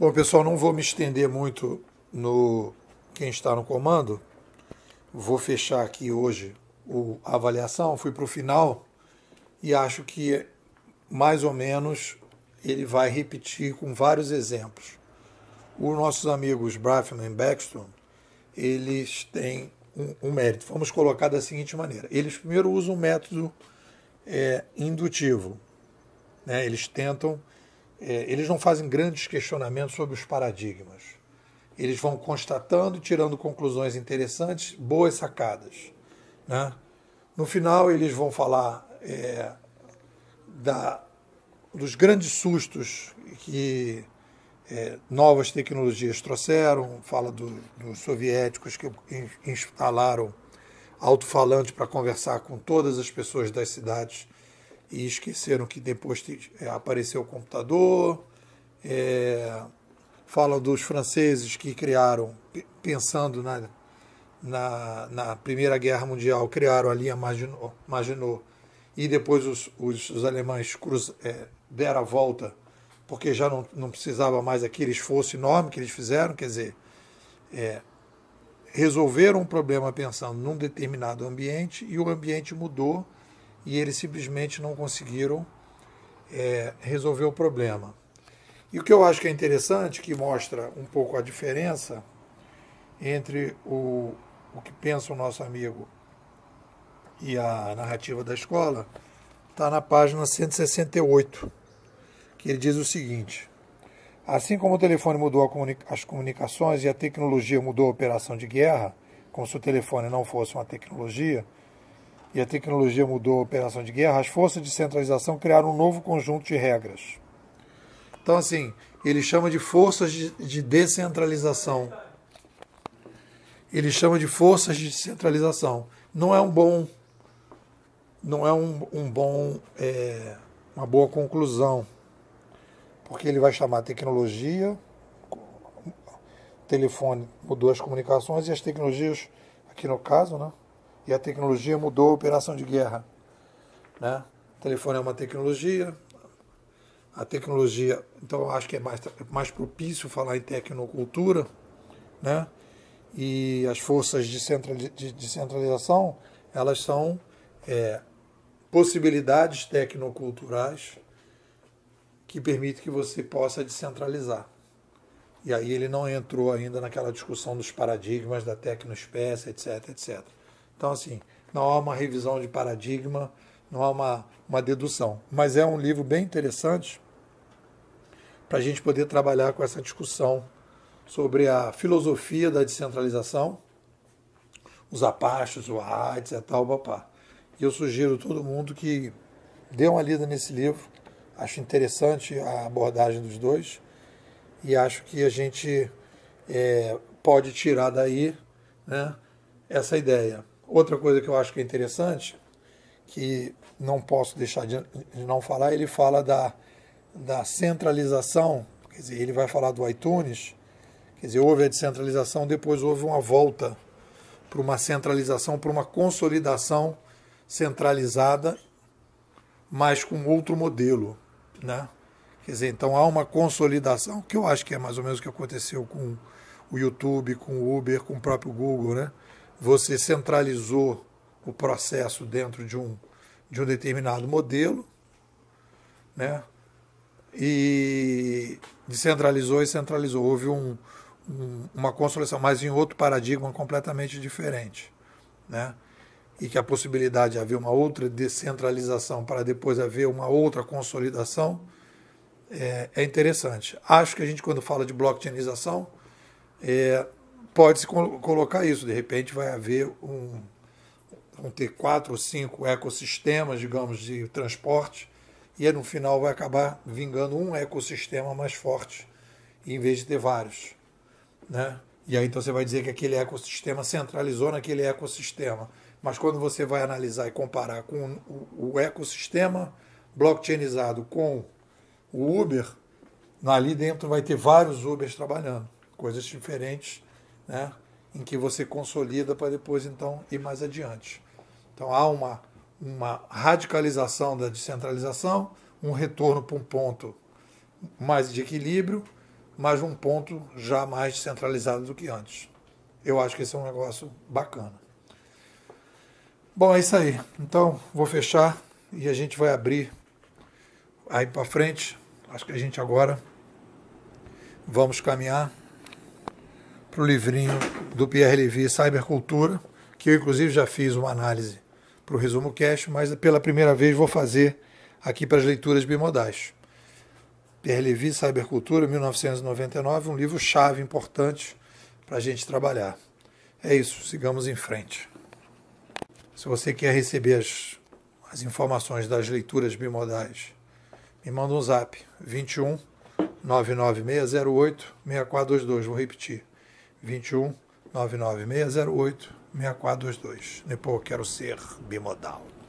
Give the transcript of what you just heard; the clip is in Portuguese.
Bom, pessoal, não vou me estender muito no quem está no comando. Vou fechar aqui hoje a avaliação. Fui para o final e acho que mais ou menos ele vai repetir com vários exemplos. Os nossos amigos Braffman e Beckstone, eles têm um, um, mérito. Vamos colocar da seguinte maneira: eles primeiro usam um método é, indutivo, né? eles tentam é, eles não fazem grandes questionamentos sobre os paradigmas. Eles vão constatando, tirando conclusões interessantes, boas sacadas. Né? No final, eles vão falar é, da, dos grandes sustos que é, novas tecnologias trouxeram, fala do, dos soviéticos que instalaram alto-falante para conversar com todas as pessoas das cidades e esqueceram que depois é, apareceu o computador. É, falam dos franceses que criaram, pensando na, na, na, Primeira Guerra Mundial, criaram a linha Maginot, Maginot e depois os, os, os alemães cruz, é, deram a volta porque já não, não precisava mais aquele esforço enorme que eles fizeram, quer dizer, é, resolveram um problema pensando num determinado ambiente e o ambiente mudou e eles simplesmente não conseguiram é, resolver o problema. E o que eu acho que é interessante, que mostra um pouco a diferença entre o, o que pensa o nosso amigo e a narrativa da escola, está na página 168, que ele diz o seguinte: Assim como o telefone mudou comunica as comunicações e a tecnologia mudou a operação de guerra, como se o telefone não fosse uma tecnologia, e a tecnologia mudou a operação de guerra, as forças de centralização criaram um novo conjunto de regras. Então, assim, ele chama de forças de, descentralização. Ele chama de forças de centralização. Não é um bom, não é um, um bom, é, uma boa conclusão, porque ele vai chamar tecnologia, telefone mudou as comunicações e as tecnologias, aqui no caso, né? e a tecnologia mudou a operação de guerra. Né? O telefone é uma tecnologia, a tecnologia, então acho que é mais, é mais propício falar em tecnocultura, né? e as forças de, de, de centralização, elas são é, possibilidades tecnoculturais que permitem que você possa descentralizar. E aí ele não entrou ainda naquela discussão dos paradigmas da tecnoespécie, etc, etc. Então, assim, não há uma revisão de paradigma, não há uma, uma dedução. Mas é um livro bem interessante para a gente poder trabalhar com essa discussão sobre a filosofia da descentralização, os apaches, o AIDS, e tal, papá. E eu sugiro a todo mundo que dê uma lida nesse livro. Acho interessante a abordagem dos dois e acho que a gente é, pode tirar daí né, essa ideia. Outra coisa que eu acho que é interessante, que não posso deixar de não falar, ele fala da, da centralização, quer dizer, ele vai falar do iTunes, quer dizer, houve a descentralização, depois houve uma volta para uma centralização, para uma consolidação centralizada, mas com outro modelo, né? Quer dizer, então há uma consolidação, que eu acho que é mais ou menos o que aconteceu com o YouTube, com o Uber, com o próprio Google, né? você centralizou o processo dentro de um, de um determinado modelo, né? e descentralizou e centralizou. Houve um, um, uma consolidação, mas em outro paradigma completamente diferente. Né? E que a possibilidade de haver uma outra descentralização para depois haver uma outra consolidação é, é interessante. Acho que a gente, quando fala de blockchainização, é, pode-se col colocar isso. De repente vai haver um. vão ter quatro ou cinco ecossistemas, digamos, de transporte, e no final vai acabar vingando um ecossistema mais forte, em vez de ter vários. Né? E aí então você vai dizer que aquele ecossistema centralizou naquele ecossistema. Mas quando você vai analisar e comparar com o ecossistema blockchainizado com o Uber, ali dentro vai ter vários Ubers trabalhando, coisas diferentes né, em que você consolida para depois então ir mais adiante. Então há uma, uma radicalização da descentralização, um retorno para um ponto mais de equilíbrio, mas um ponto já mais descentralizado do que antes. Eu acho que esse é um negócio bacana. Bom, é isso aí. Então, vou fechar e a gente vai abrir aí para frente. Acho que a gente agora vamos caminhar para o livrinho do Pierre Levy, Cybercultura, que eu inclusive já fiz uma análise para o Resumo Cash, mas pela primeira vez vou fazer aqui para as leituras bimodais. Pierre Levy, Cybercultura, 1999, um livro-chave importante para a gente trabalhar. É isso, sigamos em frente. Se você quer receber as, as informações das leituras bimodais, me manda um zap, 21 99608 6422, vou repetir, 21 99608 6422. Nepô, quero ser bimodal.